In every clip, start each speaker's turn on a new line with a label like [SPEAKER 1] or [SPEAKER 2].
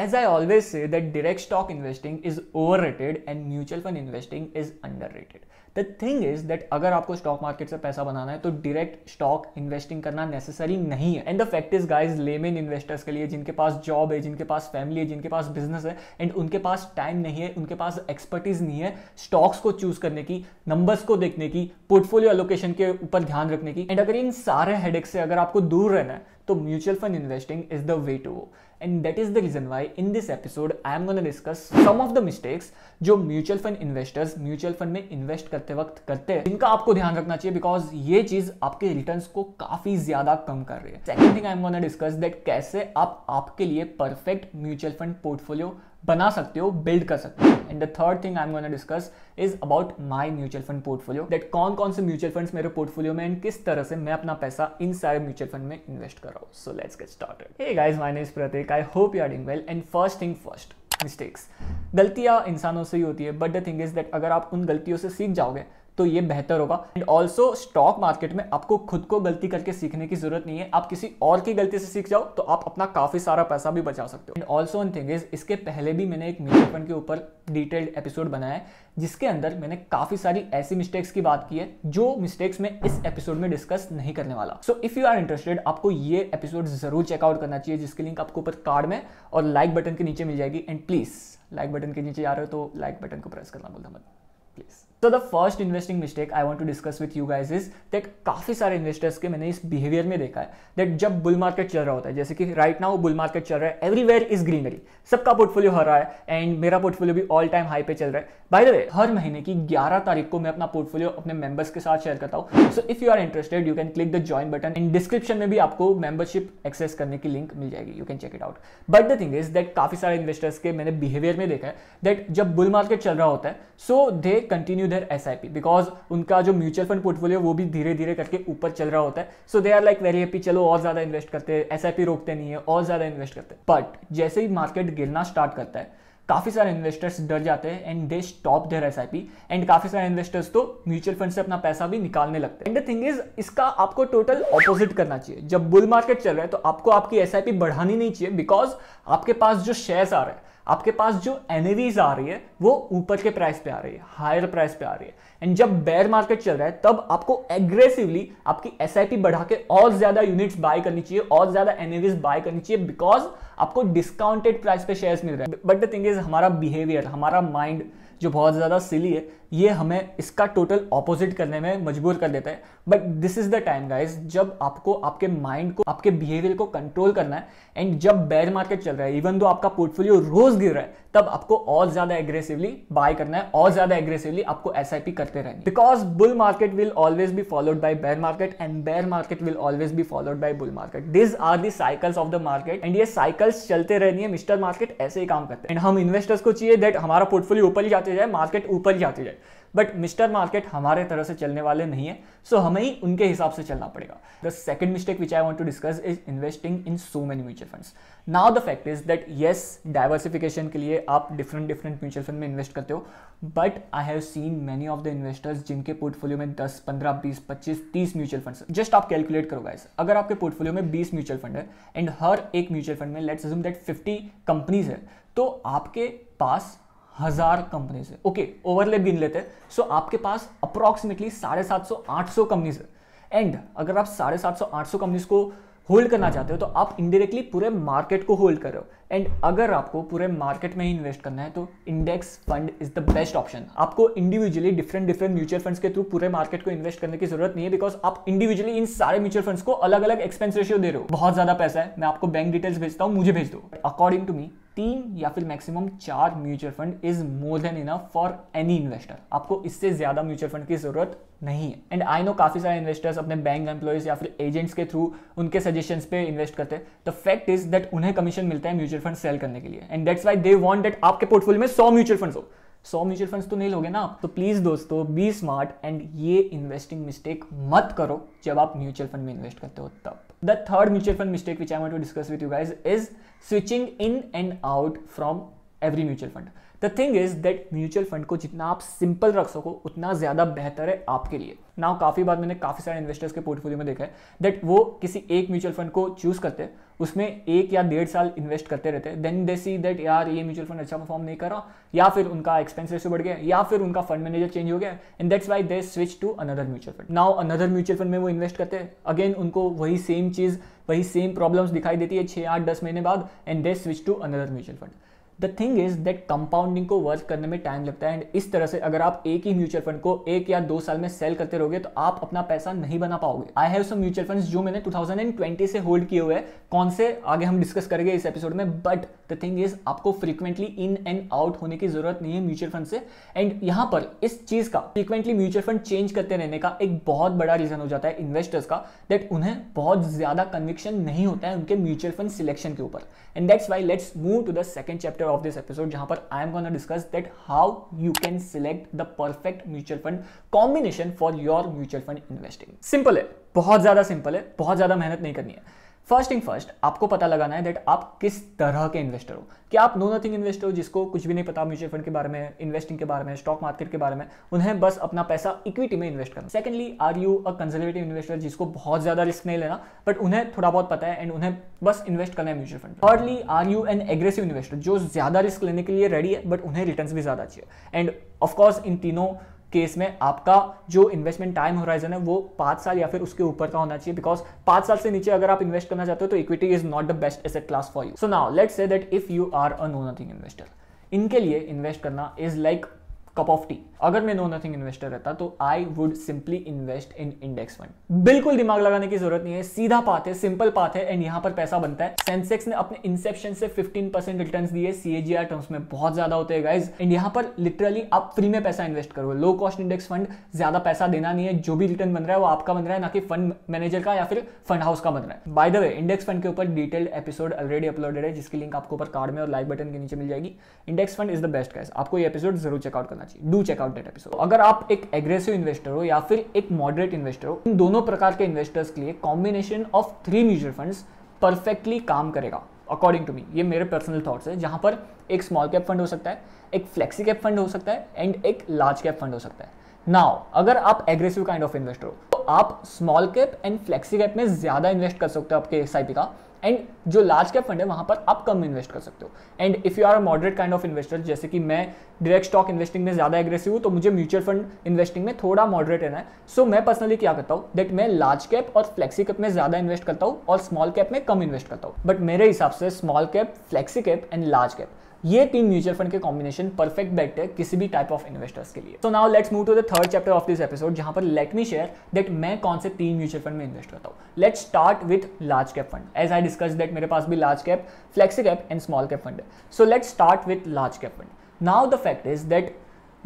[SPEAKER 1] as I always say that say stock investing is overrated and mutual fund investing is underrated the thing is that अगर आपको stock market से पैसा बनाना है तो direct stock investing करना necessary नहीं है and the fact is guys layman investors के लिए जिनके पास जॉब है जिनके पास फैमिली है जिनके पास बिजनेस है एंड उनके पास टाइम नहीं है उनके पास एक्सपर्टीज नहीं है स्टॉक्स को चूज करने की नंबर्स को देखने की पोर्टफोलियो एलोकेशन के ऊपर ध्यान रखने की एंड अगर इन सारे हेडेक से अगर आपको दूर रहना है तो mutual fund investing is the way to go and that is the reason why in this episode I am gonna discuss some of the mistakes जो mutual fund investors mutual fund में invest करते वक्त करते हैं जिनका आपको ध्यान रखना चाहिए बिकॉज ये चीज आपके रिटर्न को काफी ज्यादा कम कर रही है second thing I am gonna discuss that कैसे आप आपके लिए परफेक्ट म्यूचुअल फंड पोर्टफोलियो बना सकते हो बिल्ड कर सकते हो and the third thing I am gonna discuss is about my mutual fund portfolio that कौन कौन से म्यूचुअल फंड्स मेरे पोर्टफोलियो में एंड किस तरह से मैं अपना पैसा इन सारे म्यूचुअल फंड में इन्वेस्ट कर रहा हूँ so let's get start hey guys my name is Prateek I hope you are doing well and first thing first mistakes गलतियाँ इंसानों से ही होती है but the thing is that अगर आप उन गलतियों से सीख जाओगे तो ये बेहतर होगा एंड ऑल्सो स्टॉक मार्केट में आपको खुद को गलती करके सीखने की जरूरत नहीं है आप किसी और की गलती से सीख जाओ तो आप अपना काफी सारा पैसा भी बचा सकते हो and also one thing is इसके पहले भी मैंने एक म्यूचुअल फंड के ऊपर डिटेल्ड एपिसोड बनाया है जिसके अंदर मैंने काफी सारी ऐसी मिस्टेक्स की बात की है जो मिस्टेक्स मैं इस एपिसोड में डिस्कस नहीं करने वाला so if you are interested आपको ये एपिसोड जरूर चेकआउट करना चाहिए जिसकी लिंक आपको ऊपर कार्ड में और लाइक बटन के नीचे मिल जाएगी एंड प्लीज लाइक बटन के नीचे आ रहे हो तो लाइक बटन को प्रेस करना बोलना मत please so the first investing mistake I want to discuss with you guys is that काफ़ी सारे इन्वेस्टर्स के मैंने इस बिहेवियर में देखा है दैट जब बुल मार्केट चल रहा होता है जैसे कि राइट नाउ बुल मार्केट चल रहा है एवरीवेयर इज ग्रीनरी सबका पोर्टफोलियो हरा है एंड मेरा पोर्टफोलियो भी ऑल टाइम हाई पे चल रहा है बाय द वे हर महीने की 11 तारीख को मैं अपना पोर्टफोलियो अपने मेंबर्स के साथ शेयर करता हूँ so if you are interested you can click the join button in description में भी आपको मेंबरशिप एक्सेस करने की लिंक मिल जाएगी you can check it out but the thing is that काफ़ी सारे इन्वेस्टर्स के मैंने बिहेवियर में देखा है दैट जब बुल मार्केट चल रहा होता है so they continue to their S I P because उनका जो म्यूचुअल फंड पोर्टफोलियो वो भी धीरे धीरे करके ऊपर चल रहा होता है so they are like very happy चलो और ज़्यादा इन्वेस्ट करते हैं एस आई पी रोकते नहीं है और ज़्यादा इन्वेस्ट करते हैं बट जैसे ही मार्केट गिरना स्टार्ट करता है काफ़ी सारे इन्वेस्टर्स डर जाते हैं and they stop their S I P and काफ़ी सारे इन्वेस्टर्स तो म्यूचुअल फंड से अपना पैसा भी निकालने लगते हैं एंड द थिंग इज इसका आपको टोटल ऑपोजिट करना चाहिए जब बुल मार्केट चल रहा है तो आपको आपकी एस आई पी बढ़ानी नहीं चाहिए बिकॉज आपके पास जो शेयर्स आ रहे हैं आपके पास जो एनएवीज आ रही है वो ऊपर के प्राइस पे आ रही है हायर प्राइस पे आ रही है एंड जब बेयर मार्केट चल रहा है तब आपको एग्रेसिवली आपकी एस बढ़ा के और ज्यादा यूनिट्स बाय करनी चाहिए और ज्यादा एनएवीज बाय करनी चाहिए बिकॉज आपको डिस्काउंटेड प्राइस पे शेयर्स मिल रहे हैं बट द थिंग इज हमारा बिहेवियर हमारा माइंड जो बहुत ज्यादा सिली है ये हमें इसका टोटल ऑपोजिट करने में मजबूर कर देता है but this is the time guys जब आपको आपके माइंड को आपके बिहेवियर को कंट्रोल करना है एंड जब बेयर मार्केट चल रहा है इवन दो आपका पोर्टफोलियो रोज गिर रहा है तब आपको और ज्यादा एग्रेसिवली बाय करना है और ज्यादा एग्रेसिवली आपको एस करते रहना because bull market will always be followed by bear market and bear market will always be followed by bull market this are the cycles of the market and ये cycles चलते रहनी है mister market ऐसे ही काम करते हैं and हम investors को चाहिए दैट हमारा पोर्टफोलियो ऊपर ही जाते जाए मार्केट ऊपर ही जाते जाए बट मिस्टर मार्केट हमारे तरह से चलने वाले नहीं है सो so हमें ही उनके हिसाब से चलना पड़ेगा the second mistake which I want to discuss is investing in so many mutual funds now the fact is that yes diversification के लिए आप डिफरेंट डिफरेंट म्यूचुअल फंड में इन्वेस्ट करते हो but I have seen many of the investors जिनके portfolio में दस पंद्रह बीस पच्चीस तीस म्यूचुअल फंड जस्ट आप कैलकुलेट करो गाइस अगर आपके पोर्टफोलियो में बीस म्यूचुअल फंड है एंड हर एक म्यूचुअल फंड में लेट्स दैट फिफ्टी कंपनीज है तो आपके पास हजार कंपनी है ओके ओवरलेप गिन लेते हैं सो आपके पास अप्रॉक्सीमेटली साढ़े सात सौ आठ सौ कंपनीज है एंड अगर आप साढ़े सात सौ आठ सौ कंपनीज को होल्ड करना चाहते हो तो आप इनडायरेक्टली पूरे मार्केट को होल्ड कर रहे हो एंड अगर आपको पूरे मार्केट में ही इन्वेस्ट करना है तो index fund is the best option आपको individually different different mutual funds के थ्रू पूरे मार्केट को इन्वेस्ट करने की जरूरत नहीं है बिकॉज आप इंडिविजुअली इन सारे म्यूचुअल फंड्स को अलग अलग एक्सपेंस रेशियो दे रहे हो बहुत ज्यादा पैसा है मैं आपको बैंक डिटेल्स भेजता हूँ मुझे भेज दो अकॉर्डिंग टू मी तीन या फिर मैक्सिमम चार mutual fund is more than enough for any investor आपको इससे ज्यादा म्यूचुअल फंड की जरूरत नहीं है एंड आई नो काफी सारे इन्वेस्टर्स अपने बैंक एम्प्लॉयज या फिर एजेंट्स के थ्रू उनके सजेशन पे इन्वेस्ट करते हैं द फैक्ट इज दैट उन्हें कमीशन मिलता है म्यूचुअल म्यूचुअल फंड सेल करने के लिए and that's why they want that आपके पोर्टफोलियो में सौ म्यूचुअल फंड हो सौ म्यूचुअल फंड तो नहीं लोगे ना आप तो प्लीज़ दोस्तों बी स्मार्ट एंड ये इन्वेस्टिंग मिस्टेक मत करो जब आप म्यूचुअल फंड में इन्वेस्ट करते हो तब the third mutual fund mistake which I want to discuss with you guys is switching in and out from every mutual fund the thing is that mutual fund को जितना आप simple रख सको उतना ज़्यादा बेहतर है आपके लिए नाउ काफ़ी बार मैंने काफ़ी सारे इन्वेस्टर्स के पोर्टफोलियो में देखा है दैट वो किसी एक म्यूचुअल फंड को चूज़ करते हैं उसमें एक या डेढ़ साल इन्वेस्ट करते रहते हैं देन दे सी दैट यार ये म्यूचुअल फंड अच्छा परफॉर्म नहीं कर रहा या फिर उनका एक्सपेंस रेशियो बढ़ गया या फिर उनका फंड मैनेजर चेंज हो गया and that's why they switch to another mutual fund now another mutual fund में वो इन्वेस्ट करते हैं अगेन उनको वही सेम चीज़ वही सेम प्रॉब्लम्स दिखाई देती है छः आठ दस महीने बाद and they switch to another mutual fund the thing is that compounding को वर्क करने में टाइम लगता है एंड इस तरह से अगर आप एक ही म्यूचुअल फंड को एक या दो साल में सेल करते रहोगे तो आप अपना पैसा नहीं बना पाओगे I have some mutual fund जो मैंने 2020 से होल्ड किए हुए हैं कौन से आगे हम डिस्कस करेंगे इस एपिसोड में बट द थिंग इज आपको फ्रीक्वेंटली इन एंड आउट होने की जरूरत नहीं है म्यूचुअल फंड से एंड यहां पर इस चीज का फ्रीक्वेंटली म्यूचुअल फंड चेंज करते रहने का एक बहुत बड़ा रीजन हो जाता है इन्वेस्टर्स का दैट उन्हें बहुत ज्यादा कन्विक्शन नहीं होता है उनके म्यूचुअल फंड सिलेक्शन के ऊपर and that's why let's move to the second chapter of this episode जहां पर I am gonna discuss that how you can select the perfect mutual fund combination for your mutual fund investing simple है बहुत ज्यादा simple है बहुत ज्यादा मेहनत नहीं करनी है फर्स्ट थिंग फर्स्ट आपको पता लगाना है दैट आप किस तरह के इन्वेस्टर हो कि आप नो नथिंग इन्वेस्टर हो जिसको कुछ भी नहीं पता म्यूचुअल फंड के बारे में इन्वेस्टिंग के बारे में स्टॉक मार्केट के बारे में उन्हें बस अपना पैसा इक्विटी में इन्वेस्ट करना secondly are you a conservative investor जिसको बहुत ज्यादा रिस्क नहीं लेना बट उन्हें थोड़ा बहुत पता है एंड उन्हें बस इन्वेस्ट करना है mutual fund thirdly are you an aggressive investor जो ज्यादा रिस्क लेने के लिए रेडी है बट उन्हें रिटर्न भी ज्यादा चाहिए एंड ऑफकोर्स इन तीनों केस में आपका जो इन्वेस्टमेंट टाइम होराइजन है वो पांच साल या फिर उसके ऊपर का होना चाहिए बिकॉज पांच साल से नीचे अगर आप इन्वेस्ट करना चाहते हो तो equity is not the best asset class for you so now let's say that if you are a know nothing investor इनके लिए इन्वेस्ट करना is like cup of tea अगर मैं नो नथिंग इन्वेस्टर रहता तो I would simply invest in index fund बिल्कुल दिमाग लगाने की जरूरत नहीं है सीधा पाथ है सिंपल पाथ है एंड यहां पर पैसा बनता है सेंसेक्स ने अपने इंसेप्शन से 15 परसेंट रिटर्न दिए सीएजीआर टर्म्स में बहुत ज्यादा होते हैं गाइज एंड यहां पर लिटरली आप फ्री में पैसा इन्वेस्ट करो लो कॉस्ट इंडेक्स फंड ज्यादा पैसा देना नहीं है जो भी रिटर्न बन रहा है वो आपका बन रहा है ना कि फंड मैनेजर का या फिर फंड हाउस का बन रहा है by the way index fund के ऊपर डिटेल्ड एपिसोड ऑलरेडी अपलोडेड है जिसकी लिंक आपको ऊपर कार्ड में और लाइक बटन के नीचे मिल जाएगी index fund is the best guys आपको ये एपिसोड जरूर चेकआउट कर करना चाहिए do check out that episode अगर आप एक एग्रेसिव इन्वेस्टर हो या फिर एक मॉडरेट इन्वेस्टर हो इन दोनों प्रकार के इन्वेस्टर्स के लिए combination of three mutual fund perfectly काम करेगा अकॉर्डिंग टू मी ये मेरे पर्सनल थॉट्स है जहां पर एक स्मॉल कैप फंड हो सकता है एक फ्लेक्सी कैप फंड हो सकता है एंड एक लार्ज कैप फंड हो सकता है नाउ अगर आप एग्रेसिव काइंड ऑफ इन्वेस्टर हो तो आप small cap and flexi cap में ज़्यादा इन्वेस्ट कर सकते हो आपके एस का एंड जो लार्ज कैप फंड है वहां पर आप कम इन्वेस्ट कर सकते हो and if you are moderate kind of investor जैसे कि मैं डायरेक्ट स्टॉक इन्वेस्टिंग में ज़्यादा एग्रेसिव हूँ तो मुझे म्यूचुअल फंड इन्वेस्टिंग में थोड़ा मॉडरेट रहना है सो so, मैं पर्सनली क्या करता हूँ दैट मैं लार्ज कैप और फ्लेक्सी कैप में ज़्यादा इन्वेस्ट करता हूँ और स्मॉल कैप में कम इन्वेस्ट करता हूँ बट मेरे हिसाब से small cap flexi cap and large cap ये तीन म्यूचुअल फंड के कॉम्बिनेशन परफेक्ट बेट है किसी भी टाइप ऑफ इन्वेस्टर्स के लिए so now let's move to the third chapter of this episode जहां पर लेट मी शेयर दैट मैं कौन से तीन म्यूचुअल फंड में इन्वेस्ट करता हूँ let start with large cap fund as I discuss that मेरे पास भी large cap flexi cap and small cap fund है so let start with large cap fund now the fact is that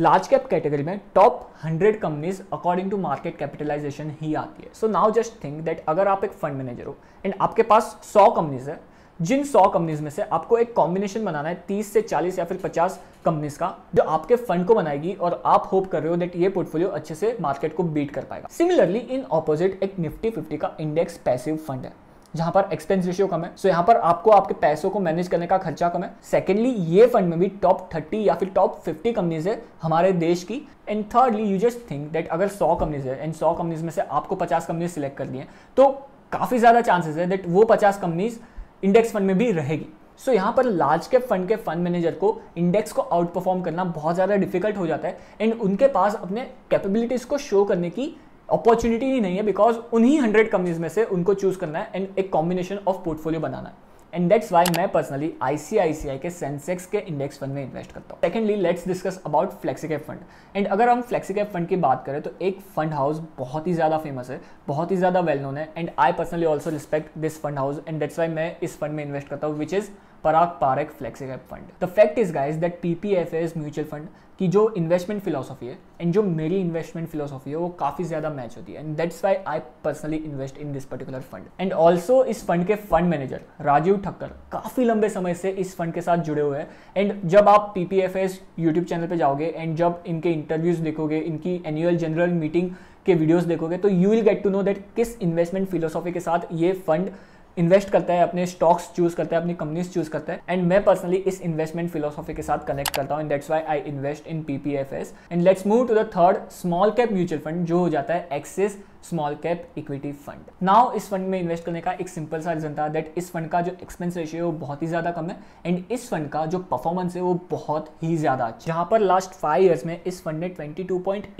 [SPEAKER 1] large cap category में top hundred companies according to market capitalization ही आती है so now just think that अगर आप एक fund manager हो and आपके पास सौ कंपनीज है जिन 100 कंपनीज में से आपको एक कॉम्बिनेशन बनाना है 30 से 40 या फिर 50 कंपनीज का जो आपके फंड को बनाएगी और आप होप कर रहे हो दैट ये पोर्टफोलियो अच्छे से मार्केट को बीट कर पाएगा सिमिलरली इन ऑपोजिट एक निफ्टी फिफ्टी का इंडेक्स पैसिव फंड है जहां पर एक्सपेंस रेशियो कम है सो so यहां पर आपको आपके पैसों को मैनेज करने का खर्चा कम है सेकेंडली ये फंड में भी टॉप थर्टी या फिर टॉप फिफ्टी कंपनीज है हमारे देश की and thirdly you just think that अगर सौ कंपनीज है एंड सौ कंपनीज में से आपको पचास कंपनीज सिलेक्ट कर दिए तो काफ़ी ज़्यादा चांसेस है दैट वो पचास कंपनीज़ इंडेक्स फंड में भी रहेगी सो so, यहाँ पर लार्ज कैप फंड के फंड मैनेजर को इंडेक्स को आउट परफॉर्म करना बहुत ज़्यादा डिफिकल्ट हो जाता है एंड उनके पास अपने कैपेबिलिटीज़ को शो करने की अपॉर्चुनिटी ही नहीं है बिकॉज उन्हीं हंड्रेड कंपनीज में से उनको चूज करना है एंड एक कॉम्बिनेशन ऑफ पोर्टफोलियो बनाना है एंड दैट्स वाई मैं पर्सनली आईसीआईसीआई के सेंसेक्स के इंडेक्स फंड में इन्वेस्ट करता हूँ secondly let's discuss about flexicap fund and अगर हम फ्लेक्सिकैप फंड की बात करें तो एक फंड हाउस बहुत ही ज़्यादा फेमस है बहुत ही ज़्यादा वेल नोन है and I personally also respect this fund house and that's why मैं इस फंड में इन्वेस्ट करता हूँ which is Parag Parikh flexicap fund the fact is guys that F S mutual fund की जो इन्वेस्टमेंट फिलोसॉफी है एंड जो मेरी इन्वेस्टमेंट फिलोसॉफी है वो काफ़ी ज़्यादा मैच होती है and that's why I personally invest in this particular fund and also इस फंड के फंड मैनेजर राजीव ठक्कर काफ़ी लंबे समय से इस फंड के साथ जुड़े हुए हैं एंड जब आप P P F S YouTube channel पर जाओगे एंड जब इनके इंटरव्यूज देखोगे इनकी एनुअल जनरल मीटिंग के वीडियोज देखोगे तो you will get to know that किस इन्वेस्टमेंट फिलोसॉफी के साथ ये फंड इन्वेस्ट करता है अपने स्टॉक्स चूज करता है अपनी कंपनीज चूज करता है एंड मैं पर्सनली इस इन्वेस्टमेंट फिलोसॉफी के साथ कनेक्ट करता हूँ and that's why I invest in PPFS and let's move to the third small cap mutual fund जो हो जाता है Axis small cap equity fund now इस फंड में इन्वेस्ट करने का एक सिंपल सा रीजन था दैट इस फंड का जो एक्सपेंस रेशियो है वो बहुत ही ज्यादा कम है एंड इस फंड का जो परफॉर्मेंस है वो बहुत ही ज्यादा अच्छा जहां पर लास्ट फाइव ईयर्स में इस फंड ने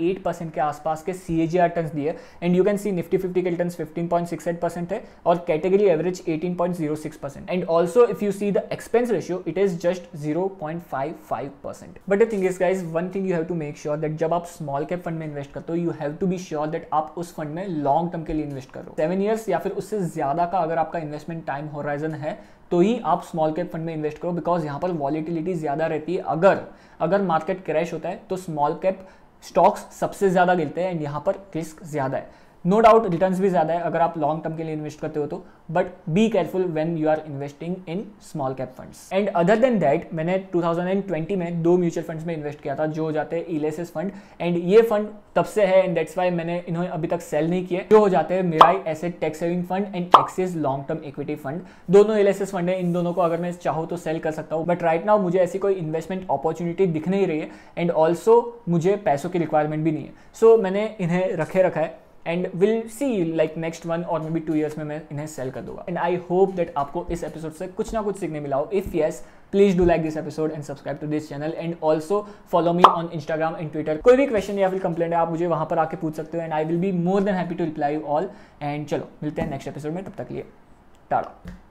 [SPEAKER 1] एट परसेंट के आसपास के सी एजी आर टर्न दिए and you can see Nifty fifty के return fifteen point six eight percent है और category average eighteen point zero six percent and also if you see the expense ratio it is just zero point five five percent but the thing is guys one thing you have to make sure that जब आप small cap fund में invest करते हो you have to be sure that आप उस fund में long term के लिए इन्वेस्ट करो सेवन ईयर्स या फिर उससे ज्यादा का अगर आपका इन्वेस्टमेंट टाइम होराइजन है तो ही आप स्मॉल कैप फंड में इन्वेस्ट करो बिकॉज यहाँ पर वॉलीटिलिटी ज्यादा रहती है अगर अगर मार्केट क्रैश होता है तो स्मॉल कैप स्टॉक्स सबसे ज्यादा गिरते हैं एंड यहाँ पर रिस्क ज्यादा है नो डाउट रिटर्न भी ज़्यादा है अगर आप लॉन्ग टर्म के लिए इन्वेस्ट करते हो तो but be careful when you are investing in small cap funds and other than that मैंने 2020 में दो म्यूचुअल फंड्स में इन्वेस्ट किया था जो हो जाते हैं इलेसिस फंड एंड ये फंड तब से है एंड दैट्स वाई मैंने इन्होंने अभी तक सेल नहीं किया जो हो जाते हैं Mirae asset tax saving fund and Axis long term equity fund दोनों इलेसिस फंड है इन दोनों को अगर मैं चाहूँ तो सेल कर सकता हूँ बट राइट नाउ मुझे ऐसी कोई इन्वेस्टमेंट अपॉर्चुनिटी दिख नहीं रही है एंड ऑल्सो मुझे पैसों की रिक्वायरमेंट भी नहीं है सो so, मैंने इन्हें रखे रखा है and will see like next one और मे बी टू ईयर्स में मैं इन्हें सेल कर दूंगा एंड आई होप दैट आपको इस एपिसोड से कुछ ना कुछ सीखने मिला हो if yes please do like this episode and subscribe to this channel and also follow me on Instagram and Twitter कोई भी क्वेश्चन या फिर कंप्लेंट है आप मुझे वहां पर आके पूछ सकते हो and I will be more than happy to reply all and चलो मिलते हैं नेक्स्ट एपिसोड में तब तक लिए टाटा